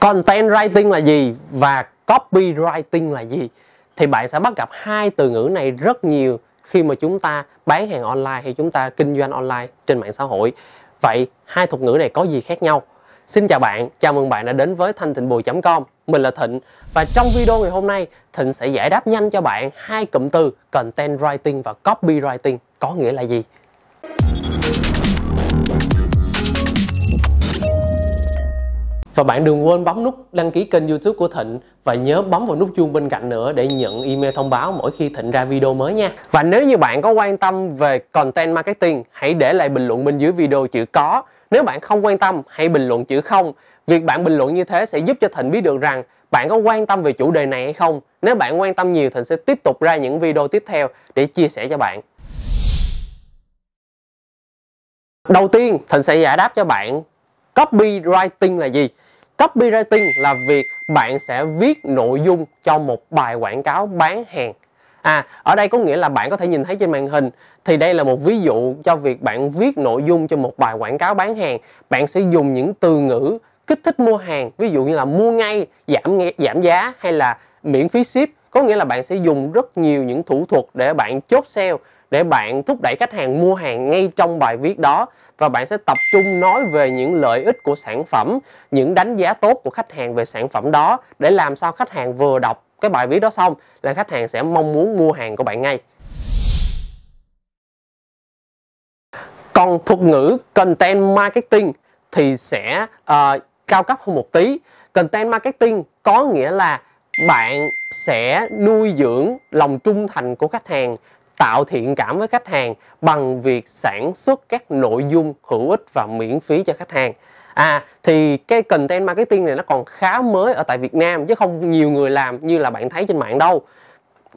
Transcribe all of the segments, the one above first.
content writing là gì và copywriting là gì thì bạn sẽ bắt gặp hai từ ngữ này rất nhiều khi mà chúng ta bán hàng online hay chúng ta kinh doanh online trên mạng xã hội vậy hai thuật ngữ này có gì khác nhau Xin chào bạn, chào mừng bạn đã đến với thanh thịnh bùi.com Mình là Thịnh và trong video ngày hôm nay Thịnh sẽ giải đáp nhanh cho bạn hai cụm từ Content Writing và Copywriting có nghĩa là gì Và bạn đừng quên bấm nút đăng ký kênh youtube của Thịnh và nhớ bấm vào nút chuông bên cạnh nữa để nhận email thông báo mỗi khi Thịnh ra video mới nha. Và nếu như bạn có quan tâm về content marketing, hãy để lại bình luận bên dưới video chữ có. Nếu bạn không quan tâm, hãy bình luận chữ không. Việc bạn bình luận như thế sẽ giúp cho Thịnh biết được rằng bạn có quan tâm về chủ đề này hay không. Nếu bạn quan tâm nhiều, Thịnh sẽ tiếp tục ra những video tiếp theo để chia sẻ cho bạn. Đầu tiên, Thịnh sẽ giải đáp cho bạn Copywriting là gì? Copywriting là việc bạn sẽ viết nội dung cho một bài quảng cáo bán hàng. À, ở đây có nghĩa là bạn có thể nhìn thấy trên màn hình thì đây là một ví dụ cho việc bạn viết nội dung cho một bài quảng cáo bán hàng. Bạn sẽ dùng những từ ngữ kích thích mua hàng, ví dụ như là mua ngay, giảm giảm giá hay là miễn phí ship. Có nghĩa là bạn sẽ dùng rất nhiều những thủ thuật để bạn chốt sale để bạn thúc đẩy khách hàng mua hàng ngay trong bài viết đó và bạn sẽ tập trung nói về những lợi ích của sản phẩm, những đánh giá tốt của khách hàng về sản phẩm đó để làm sao khách hàng vừa đọc cái bài viết đó xong là khách hàng sẽ mong muốn mua hàng của bạn ngay. Còn thuật ngữ content marketing thì sẽ uh, cao cấp hơn một tí. Content marketing có nghĩa là bạn sẽ nuôi dưỡng lòng trung thành của khách hàng tạo thiện cảm với khách hàng bằng việc sản xuất các nội dung hữu ích và miễn phí cho khách hàng à thì cái content marketing này nó còn khá mới ở tại Việt Nam chứ không nhiều người làm như là bạn thấy trên mạng đâu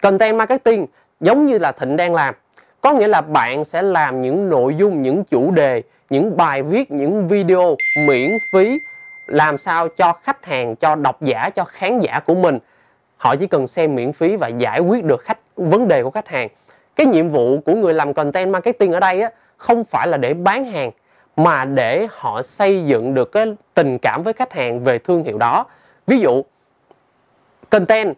content marketing giống như là thịnh đang làm có nghĩa là bạn sẽ làm những nội dung những chủ đề những bài viết những video miễn phí làm sao cho khách hàng cho độc giả cho khán giả của mình họ chỉ cần xem miễn phí và giải quyết được khách vấn đề của khách hàng cái nhiệm vụ của người làm content marketing ở đây á, không phải là để bán hàng mà để họ xây dựng được cái tình cảm với khách hàng về thương hiệu đó ví dụ content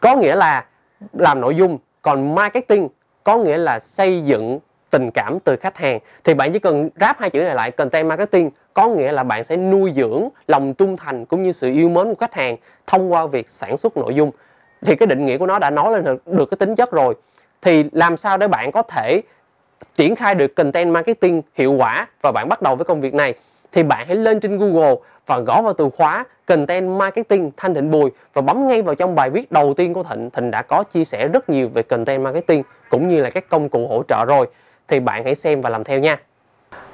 có nghĩa là làm nội dung còn marketing có nghĩa là xây dựng tình cảm từ khách hàng thì bạn chỉ cần ráp hai chữ này lại content marketing có nghĩa là bạn sẽ nuôi dưỡng lòng trung thành cũng như sự yêu mến của khách hàng thông qua việc sản xuất nội dung thì cái định nghĩa của nó đã nói lên được cái tính chất rồi thì làm sao để bạn có thể triển khai được content marketing hiệu quả và bạn bắt đầu với công việc này thì bạn hãy lên trên Google và gõ vào từ khóa content marketing Thanh Thịnh Bùi và bấm ngay vào trong bài viết đầu tiên của Thịnh. Thịnh đã có chia sẻ rất nhiều về content marketing cũng như là các công cụ hỗ trợ rồi. Thì bạn hãy xem và làm theo nha.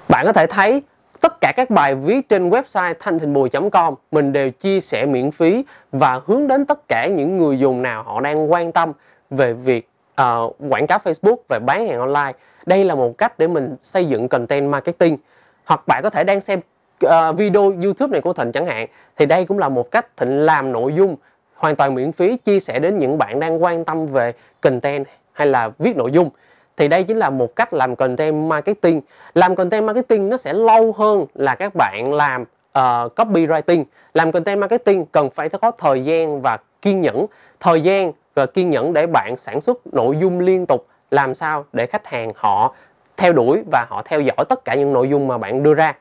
Bạn có thể thấy tất cả các bài viết trên website thanh thịnh bùi.com mình đều chia sẻ miễn phí và hướng đến tất cả những người dùng nào họ đang quan tâm về việc uh, quảng cáo Facebook về bán hàng online đây là một cách để mình xây dựng content marketing hoặc bạn có thể đang xem uh, video YouTube này của Thịnh chẳng hạn thì đây cũng là một cách Thịnh làm nội dung hoàn toàn miễn phí chia sẻ đến những bạn đang quan tâm về content hay là viết nội dung thì đây chính là một cách làm content marketing làm content marketing nó sẽ lâu hơn là các bạn làm uh, copywriting làm content marketing cần phải có thời gian và kiên nhẫn thời gian Ờ, kiên nhẫn để bạn sản xuất nội dung liên tục làm sao để khách hàng họ theo đuổi và họ theo dõi tất cả những nội dung mà bạn đưa ra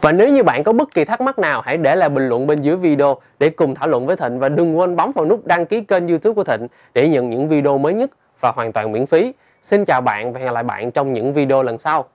và nếu như bạn có bất kỳ thắc mắc nào hãy để lại bình luận bên dưới video để cùng thảo luận với Thịnh và đừng quên bấm vào nút đăng ký kênh youtube của Thịnh để nhận những video mới nhất và hoàn toàn miễn phí. Xin chào bạn và hẹn gặp lại bạn trong những video lần sau.